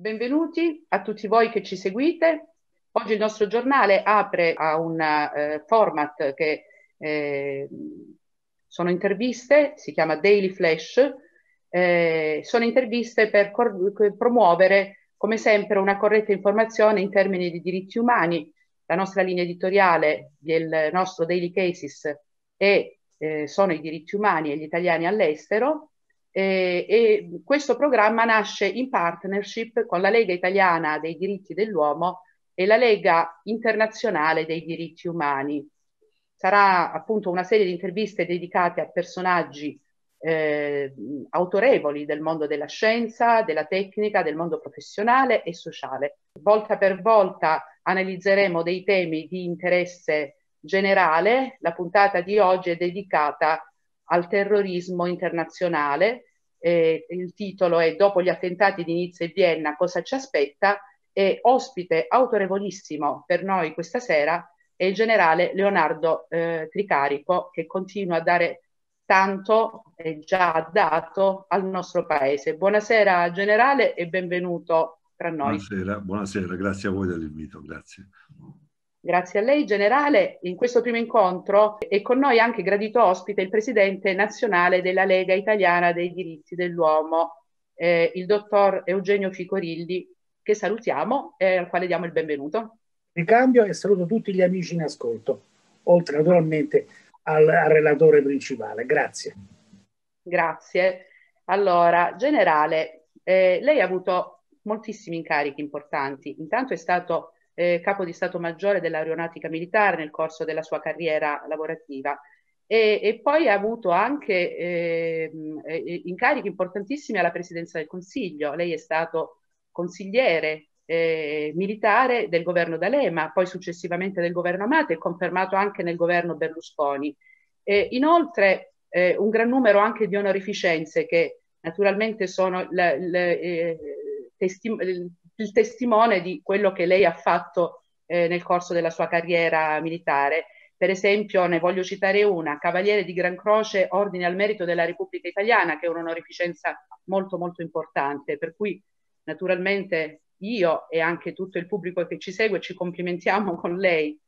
Benvenuti a tutti voi che ci seguite. Oggi il nostro giornale apre a un eh, format che eh, sono interviste, si chiama Daily Flash. Eh, sono interviste per promuovere, come sempre, una corretta informazione in termini di diritti umani. La nostra linea editoriale del nostro Daily Cases è, eh, sono i diritti umani e gli italiani all'estero eh, e questo programma nasce in partnership con la Lega Italiana dei diritti dell'uomo e la Lega Internazionale dei diritti umani. Sarà appunto una serie di interviste dedicate a personaggi eh, autorevoli del mondo della scienza, della tecnica, del mondo professionale e sociale. Volta per volta analizzeremo dei temi di interesse generale. La puntata di oggi è dedicata al terrorismo internazionale. Eh, il titolo è Dopo gli attentati di Nizza e Vienna, cosa ci aspetta? E ospite autorevolissimo per noi questa sera è il generale Leonardo eh, Tricarico che continua a dare tanto e eh, già dato al nostro paese. Buonasera generale e benvenuto tra noi. Buonasera, buonasera grazie a voi dell'invito, grazie. Grazie a lei, generale. In questo primo incontro è con noi anche gradito ospite il presidente nazionale della Lega Italiana dei diritti dell'uomo, eh, il dottor Eugenio Ficorilli, che salutiamo e eh, al quale diamo il benvenuto. Ricambio e saluto tutti gli amici in ascolto, oltre naturalmente al, al relatore principale. Grazie. Grazie. Allora, generale, eh, lei ha avuto moltissimi incarichi importanti. Intanto è stato eh, capo di Stato Maggiore dell'Aeronautica Militare nel corso della sua carriera lavorativa. E, e poi ha avuto anche eh, incarichi importantissimi alla Presidenza del Consiglio. Lei è stato consigliere eh, militare del governo D'Alema, poi successivamente del governo Amato e confermato anche nel governo Berlusconi. Eh, inoltre eh, un gran numero anche di onorificenze che naturalmente sono la, la, eh, testim- il testimone di quello che lei ha fatto eh, nel corso della sua carriera militare. Per esempio, ne voglio citare una, Cavaliere di Gran Croce, Ordine al Merito della Repubblica Italiana, che è un'onorificenza molto molto importante, per cui naturalmente io e anche tutto il pubblico che ci segue ci complimentiamo con lei.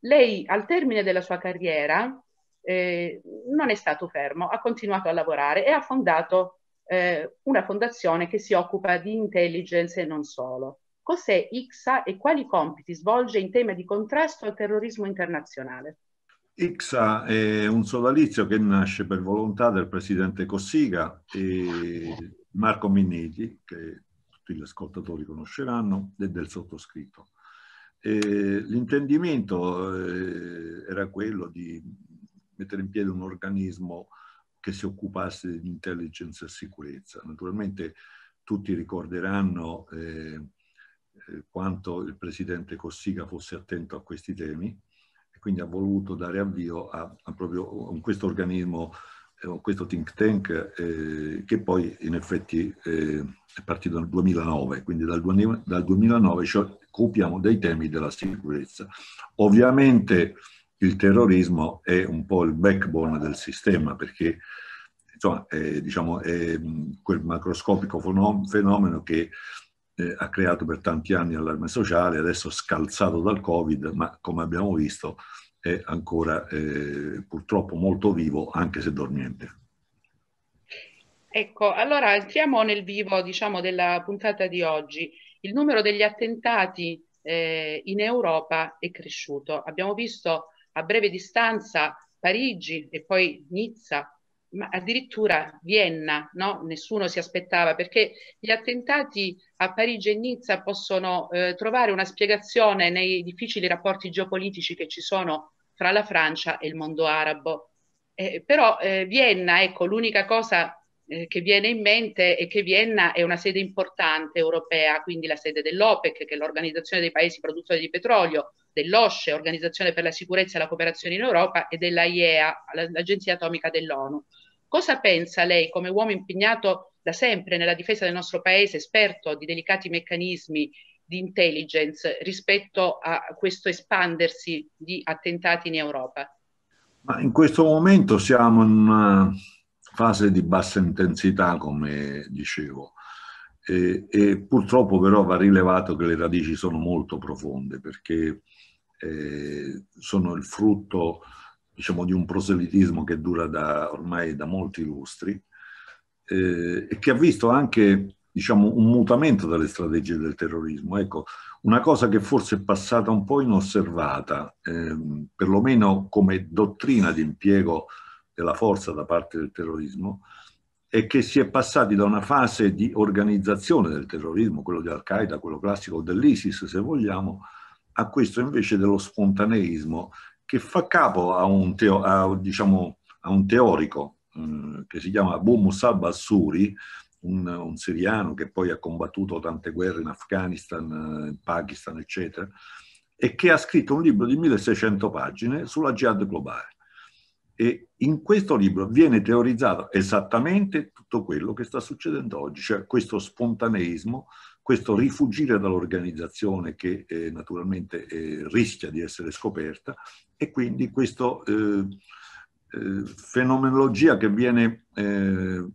Lei al termine della sua carriera eh, non è stato fermo, ha continuato a lavorare e ha fondato eh, una fondazione che si occupa di intelligence e non solo. Cos'è ICSA e quali compiti svolge in tema di contrasto al terrorismo internazionale? ICSA è un sodalizio che nasce per volontà del presidente Cossiga e Marco Minniti, che tutti gli ascoltatori conosceranno, e del sottoscritto. l'intendimento eh, era quello di mettere in piedi un organismo che si occupasse di intelligence e sicurezza. Naturalmente tutti ricorderanno eh, eh, quanto il presidente Cossiga fosse attento a questi temi e quindi ha voluto dare avvio a, a proprio a questo organismo, a eh, questo think tank eh, che poi in effetti eh, è partito dal 2009, quindi dal, dal 2009 ci occupiamo dei temi della sicurezza. Ovviamente il terrorismo è un po' il backbone del sistema perché insomma, è, diciamo, è mm, quel macroscopico fenomeno che eh, ha creato per tanti anni allarme sociale, adesso scalzato dal Covid, ma come abbiamo visto è ancora eh, purtroppo molto vivo anche se dormiente. Ecco, allora entriamo nel vivo diciamo, della puntata di oggi. Il numero degli attentati eh, in Europa è cresciuto. Abbiamo visto a breve distanza Parigi e poi Nizza, ma addirittura Vienna, no? nessuno si aspettava, perché gli attentati a Parigi e Nizza possono eh, trovare una spiegazione nei difficili rapporti geopolitici che ci sono fra la Francia e il mondo arabo. Eh, però eh, Vienna, ecco, l'unica cosa eh, che viene in mente è che Vienna è una sede importante europea, quindi la sede dell'OPEC, che è l'Organizzazione dei Paesi Produttori di Petrolio, dell'OSCE, Organizzazione per la Sicurezza e la Cooperazione in Europa, e dell'AIEA, l'Agenzia Atomica dell'ONU. Cosa pensa lei, come uomo impegnato da sempre nella difesa del nostro Paese, esperto di delicati meccanismi di intelligence rispetto a questo espandersi di attentati in Europa? Ma in questo momento siamo in una fase di bassa intensità, come dicevo. E, e purtroppo però va rilevato che le radici sono molto profonde perché eh, sono il frutto diciamo, di un proselitismo che dura da, ormai da molti lustri eh, e che ha visto anche diciamo, un mutamento delle strategie del terrorismo. Ecco, una cosa che forse è passata un po' inosservata, ehm, perlomeno come dottrina di impiego della forza da parte del terrorismo è che si è passati da una fase di organizzazione del terrorismo, quello di Al-Qaeda, quello classico dell'ISIS se vogliamo, a questo invece dello spontaneismo che fa capo a un, teo, a, diciamo, a un teorico eh, che si chiama Abu Musab Assuri, un, un, siriano che poi ha combattuto tante guerre in Afghanistan, eh, in Pakistan, eccetera, e che ha scritto un libro di 1600 pagine sulla jihad globale e in questo libro viene teorizzato esattamente tutto quello che sta succedendo oggi, cioè questo spontaneismo, questo rifugire dall'organizzazione che eh, naturalmente eh, rischia di essere scoperta e quindi questa eh, eh, fenomenologia che viene eh,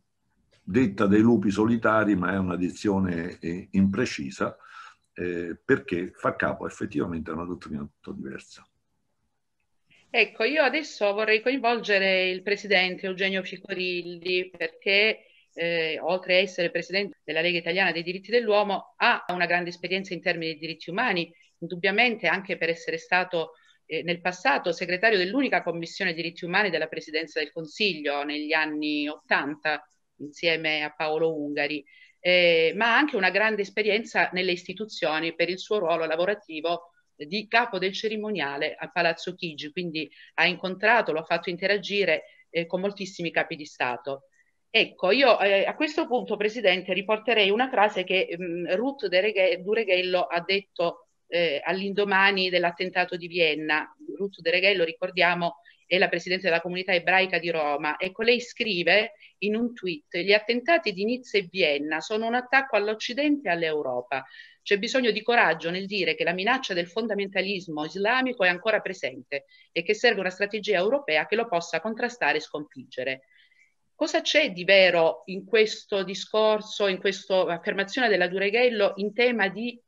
detta dei lupi solitari, ma è una dizione eh, imprecisa, perché fa capo effettivamente a una dottrina tutto diversa. Ecco, io adesso vorrei coinvolgere il presidente Eugenio Cicorilli perché eh, oltre a essere presidente della Lega Italiana dei diritti dell'uomo ha una grande esperienza in termini di diritti umani, indubbiamente anche per essere stato eh, nel passato segretario dell'unica commissione diritti umani della presidenza del Consiglio negli anni Ottanta insieme a Paolo Ungari. Eh, ma ha anche una grande esperienza nelle istituzioni per il suo ruolo lavorativo di capo del cerimoniale a Palazzo Chigi, quindi ha incontrato, lo ha fatto interagire eh, con moltissimi capi di Stato. Ecco, io eh, a questo punto, Presidente, riporterei una frase che mh, mm, Ruth Dureghello ha detto eh, all'indomani dell'attentato di Vienna. Ruth Dureghello, ricordiamo, è la presidente della comunità ebraica di Roma. Ecco, lei scrive in un tweet, gli attentati di Nizza e Vienna sono un attacco all'Occidente e all'Europa. C'è bisogno di coraggio nel dire che la minaccia del fondamentalismo islamico è ancora presente e che serve una strategia europea che lo possa contrastare e sconfiggere. Cosa c'è di vero in questo discorso, in questa affermazione della Dureghello in tema di,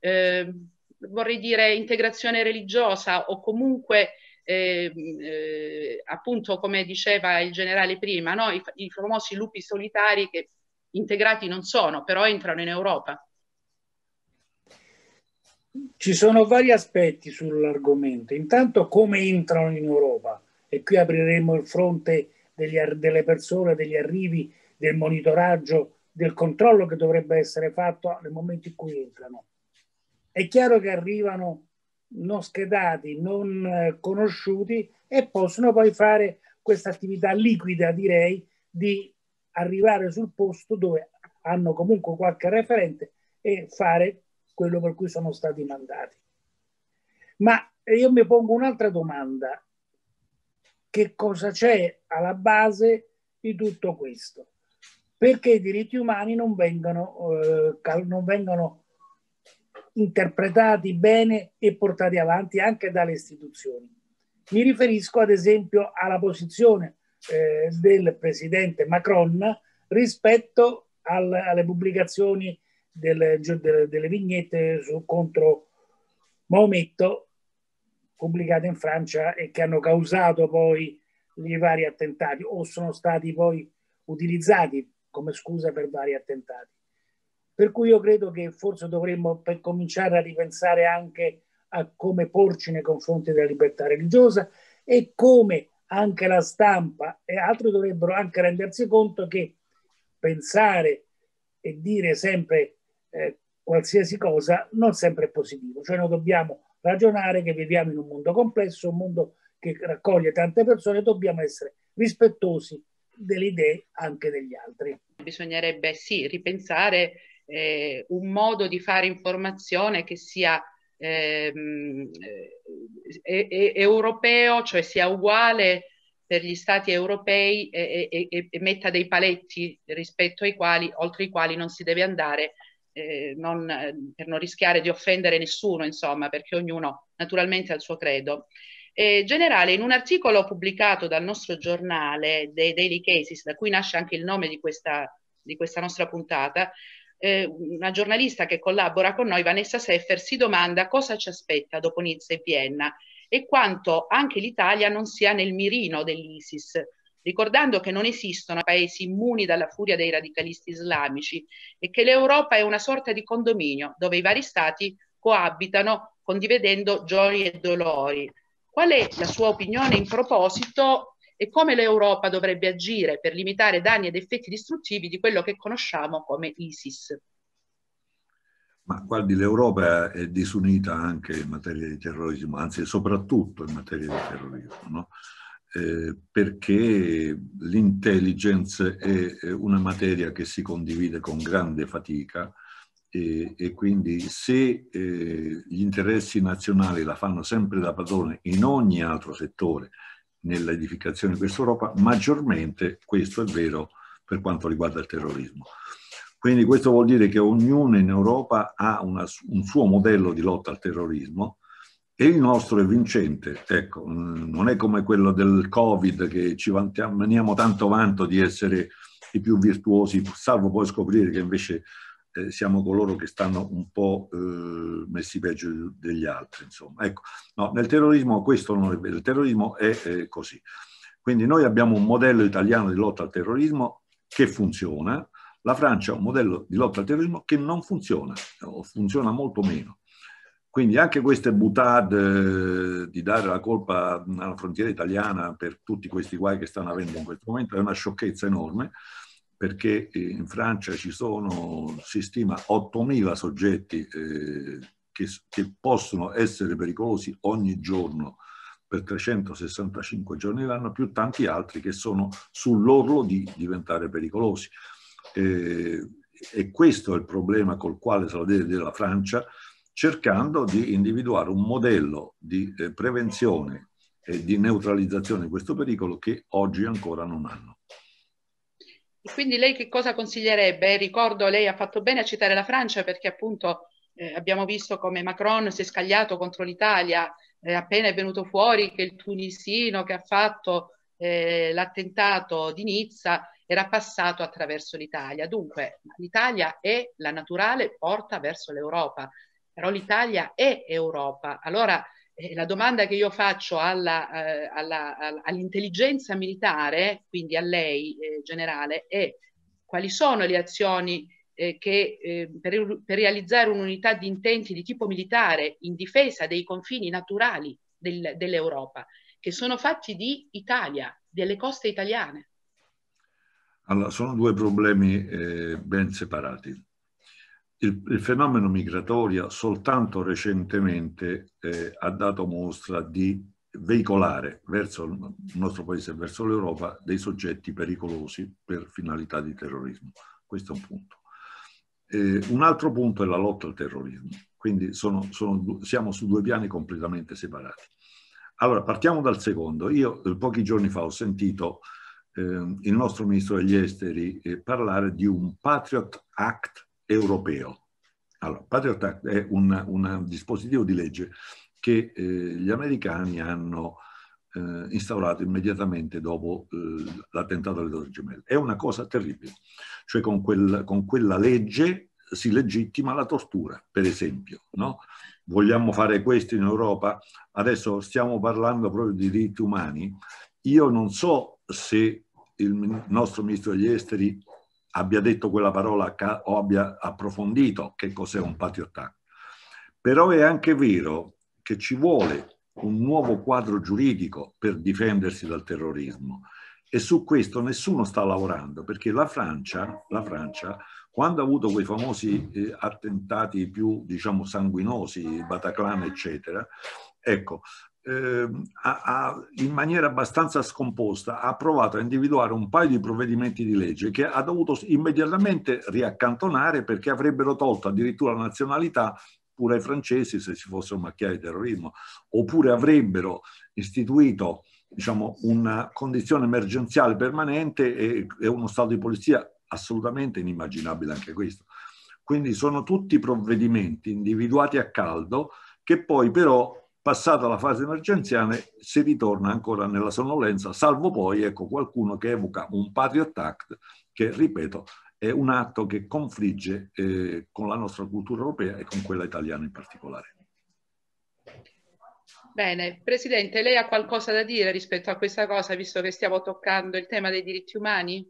eh, vorrei dire, integrazione religiosa o comunque Ehm, eh, appunto come diceva il generale prima, no? I, i famosi lupi solitari che integrati non sono, però entrano in Europa. Ci sono vari aspetti sull'argomento. Intanto come entrano in Europa e qui apriremo il fronte degli, delle persone, degli arrivi, del monitoraggio, del controllo che dovrebbe essere fatto nel momento in cui entrano. È chiaro che arrivano non schedati, non eh, conosciuti e possono poi fare questa attività liquida, direi, di arrivare sul posto dove hanno comunque qualche referente e fare quello per cui sono stati mandati. Ma io mi pongo un'altra domanda. Che cosa c'è alla base di tutto questo? Perché i diritti umani non vengono, eh, non vengono interpretati bene e portati avanti anche dalle istituzioni. Mi riferisco ad esempio alla posizione eh, del presidente Macron rispetto al, alle pubblicazioni del, de, delle vignette su, contro Maometto pubblicate in Francia e che hanno causato poi i vari attentati o sono stati poi utilizzati come scusa per vari attentati. Per cui io credo che forse dovremmo cominciare a ripensare anche a come porci nei confronti della libertà religiosa e come anche la stampa e altri dovrebbero anche rendersi conto che pensare e dire sempre eh, qualsiasi cosa non sempre è positivo, cioè noi dobbiamo ragionare che viviamo in un mondo complesso, un mondo che raccoglie tante persone, dobbiamo essere rispettosi delle idee anche degli altri. Bisognerebbe sì ripensare eh, un modo di fare informazione che sia ehm, eh, europeo, cioè sia uguale per gli stati europei e, e, e, metta dei paletti rispetto ai quali, oltre i quali non si deve andare eh, non, per non rischiare di offendere nessuno, insomma, perché ognuno naturalmente ha il suo credo. Eh, generale, in un articolo pubblicato dal nostro giornale The Daily Cases, da cui nasce anche il nome di questa, di questa nostra puntata, eh, una giornalista che collabora con noi, Vanessa Seffer, si domanda cosa ci aspetta dopo Nizza e Vienna e quanto anche l'Italia non sia nel mirino dell'ISIS, ricordando che non esistono paesi immuni dalla furia dei radicalisti islamici e che l'Europa è una sorta di condominio dove i vari stati coabitano condividendo gioie e dolori. Qual è la sua opinione in proposito e come l'Europa dovrebbe agire per limitare danni ed effetti distruttivi di quello che conosciamo come ISIS. Ma guardi, l'Europa è disunita anche in materia di terrorismo, anzi soprattutto in materia di terrorismo, no? eh, perché l'intelligence è una materia che si condivide con grande fatica e, e quindi se eh, gli interessi nazionali la fanno sempre da padrone in ogni altro settore, nell'edificazione di questa Europa, maggiormente questo è vero per quanto riguarda il terrorismo. Quindi questo vuol dire che ognuno in Europa ha una, un suo modello di lotta al terrorismo e il nostro è vincente. Ecco, mm, non è come quello del Covid che ci vantiamo, maniamo tanto vanto di essere i più virtuosi, salvo poi scoprire che invece eh, siamo coloro che stanno un po' eh, messi peggio degli altri. Insomma. Ecco, no, nel terrorismo questo non è vero, il terrorismo è eh, così. Quindi noi abbiamo un modello italiano di lotta al terrorismo che funziona, la Francia ha un modello di lotta al terrorismo che non funziona, o funziona molto meno. Quindi anche queste butade eh, di dare la colpa alla frontiera italiana per tutti questi guai che stanno avendo in questo momento è una sciocchezza enorme perché eh, in Francia ci sono, si stima, 8.000 soggetti eh, che, che, possono essere pericolosi ogni giorno per 365 giorni l'anno, più tanti altri che sono sull'orlo di diventare pericolosi. Eh, e questo è il problema col quale se la deve dire la Francia, cercando di individuare un modello di eh, prevenzione e di neutralizzazione di questo pericolo che oggi ancora non hanno quindi lei che cosa consiglierebbe? Eh, ricordo, lei ha fatto bene a citare la Francia perché appunto eh, abbiamo visto come Macron si è scagliato contro l'Italia, eh, appena è venuto fuori che il tunisino che ha fatto eh, l'attentato di Nizza era passato attraverso l'Italia. Dunque l'Italia è la naturale porta verso l'Europa, però l'Italia è Europa. Allora eh, la domanda che io faccio alla, eh, alla, all'intelligenza militare, quindi a lei eh, generale, è quali sono le azioni eh, che eh, per, per, realizzare un'unità di intenti di tipo militare in difesa dei confini naturali del, dell'Europa, che sono fatti di Italia, delle coste italiane? Allora, sono due problemi eh, ben separati il, il, fenomeno migratorio soltanto recentemente eh, ha dato mostra di veicolare verso il nostro paese e verso l'Europa dei soggetti pericolosi per finalità di terrorismo. Questo è un punto. Eh, un altro punto è la lotta al terrorismo, quindi sono, sono, siamo su due piani completamente separati. Allora, partiamo dal secondo. Io eh, pochi giorni fa ho sentito eh, il nostro ministro degli esteri eh, parlare di un Patriot Act europeo. Allora, Patriot Act è un, un dispositivo di legge che eh, gli americani hanno eh, instaurato immediatamente dopo eh, l'attentato alle Torri Gemelle. È una cosa terribile, cioè con, quel, con quella legge si legittima la tortura, per esempio. No? Vogliamo fare questo in Europa? Adesso stiamo parlando proprio di diritti umani. Io non so se il nostro ministro degli esteri abbia detto quella parola o abbia approfondito che cos'è un patriotacco. Però è anche vero che ci vuole un nuovo quadro giuridico per difendersi dal terrorismo e su questo nessuno sta lavorando perché la Francia, la Francia quando ha avuto quei famosi eh, attentati più diciamo sanguinosi, Bataclan eccetera, ecco, eh, ha, ha, in maniera abbastanza scomposta ha provato a individuare un paio di provvedimenti di legge che ha dovuto immediatamente riaccantonare perché avrebbero tolto addirittura la nazionalità pure ai francesi se si fossero macchiati di terrorismo, oppure avrebbero istituito diciamo, una condizione emergenziale permanente e, e uno stato di polizia assolutamente inimmaginabile anche questo. Quindi sono tutti provvedimenti individuati a caldo che poi però passata la fase emergenziale si ritorna ancora nella sonnolenza, salvo poi ecco, qualcuno che evoca un Patriot Act che, ripeto, è un atto che confligge eh, con la nostra cultura europea e con quella italiana in particolare. Bene, Presidente, lei ha qualcosa da dire rispetto a questa cosa, visto che stiamo toccando il tema dei diritti umani?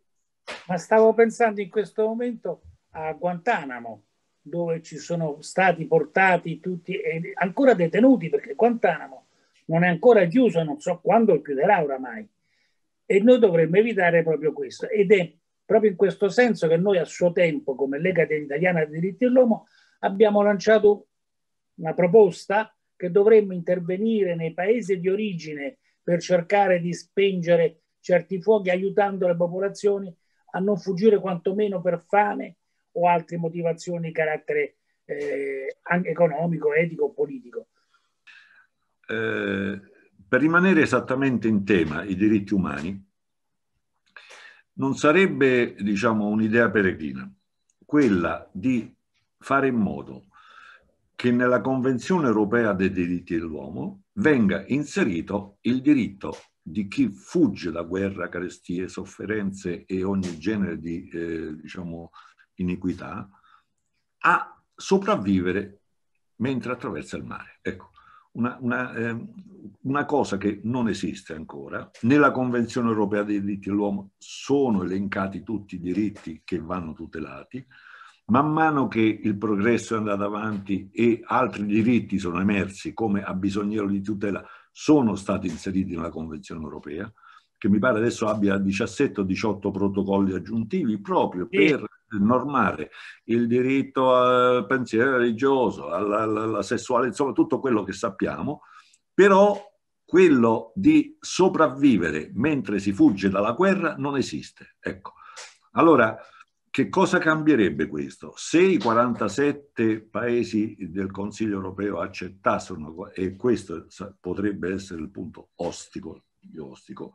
Ma stavo pensando in questo momento a Guantanamo, dove ci sono stati portati tutti, e ancora detenuti perché Guantanamo non è ancora chiuso, non so quando chiuderà oramai. E noi dovremmo evitare proprio questo. Ed è proprio in questo senso che noi a suo tempo, come Lega Italiana dei diritti dell'uomo, abbiamo lanciato una proposta che dovremmo intervenire nei paesi di origine per cercare di spengere certi fuochi, aiutando le popolazioni a non fuggire quantomeno per fame o altre motivazioni di carattere eh, economico, etico, politico. Eh, per rimanere esattamente in tema, i diritti umani, non sarebbe diciamo, un'idea peregrina quella di fare in modo che nella Convenzione europea dei diritti dell'uomo venga inserito il diritto di chi fugge da guerra, carestie, sofferenze e ogni genere di eh, diciamo, iniquità, a sopravvivere mentre attraversa il mare. Ecco, una, una, eh, una, cosa che non esiste ancora. Nella Convenzione europea dei diritti dell'uomo sono elencati tutti i diritti che vanno tutelati. Man mano che il progresso è andato avanti e altri diritti sono emersi come abbisognero di tutela, sono stati inseriti nella Convenzione europea, che mi pare adesso abbia 17 o 18 protocolli aggiuntivi proprio per normare il diritto al pensiero religioso, alla, alla, alla sessuale, insomma tutto quello che sappiamo, però quello di sopravvivere mentre si fugge dalla guerra non esiste. Ecco. Allora, che cosa cambierebbe questo? Se i 47 paesi del Consiglio europeo accettassero, e questo potrebbe essere il punto ostico, ostico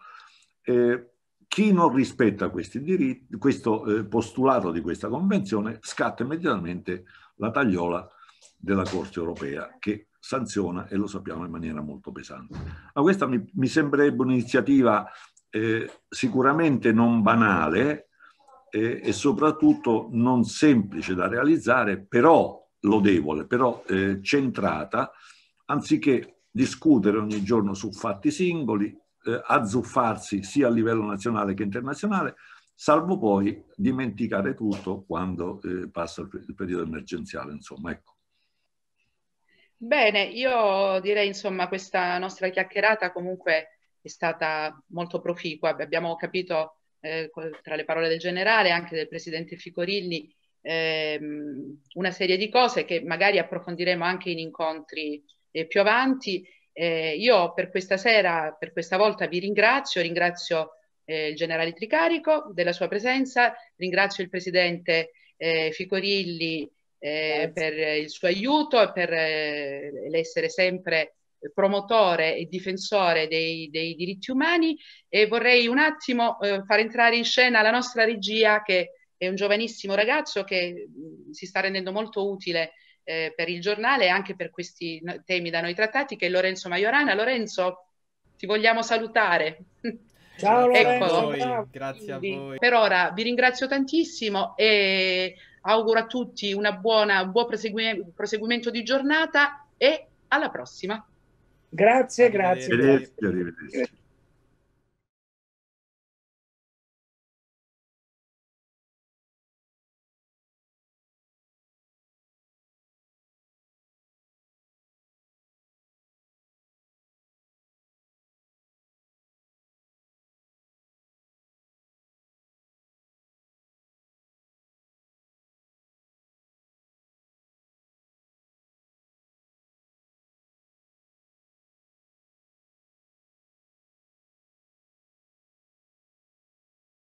eh, chi non rispetta diritti, questo eh, postulato di questa convenzione scatta immediatamente la tagliola della Corte europea che sanziona e lo sappiamo in maniera molto pesante. Ma questa mi, mi sembrerebbe un'iniziativa eh, sicuramente non banale eh, e soprattutto non semplice da realizzare, però lodevole, però eh, centrata, anziché discutere ogni giorno su fatti singoli, eh, azzuffarsi sia a livello nazionale che internazionale, salvo poi dimenticare tutto quando eh, passa il, il periodo emergenziale, insomma, ecco. Bene, io direi insomma questa nostra chiacchierata comunque è stata molto proficua, abbiamo capito eh, tra le parole del generale e anche del presidente Ficorilli ehm, una serie di cose che magari approfondiremo anche in incontri eh, più avanti eh, io per questa sera, per questa volta vi ringrazio, ringrazio eh, il generale Tricarico della sua presenza, ringrazio il presidente eh, Ficorilli eh, per il suo aiuto e per eh, l'essere sempre promotore e difensore dei, dei, diritti umani e vorrei un attimo eh, far entrare in scena la nostra regia che è un giovanissimo ragazzo che mh, mm, si sta rendendo molto utile eh, per il giornale e anche per questi temi da noi trattati, che è Lorenzo Maiorana. Lorenzo, ti vogliamo salutare. Ciao ecco. Lorenzo, ecco. grazie a voi. Per ora vi ringrazio tantissimo e auguro a tutti una buona, un buon prosegui- proseguimento di giornata e alla prossima. Grazie, grazie. Arrivederci. Arrivederci.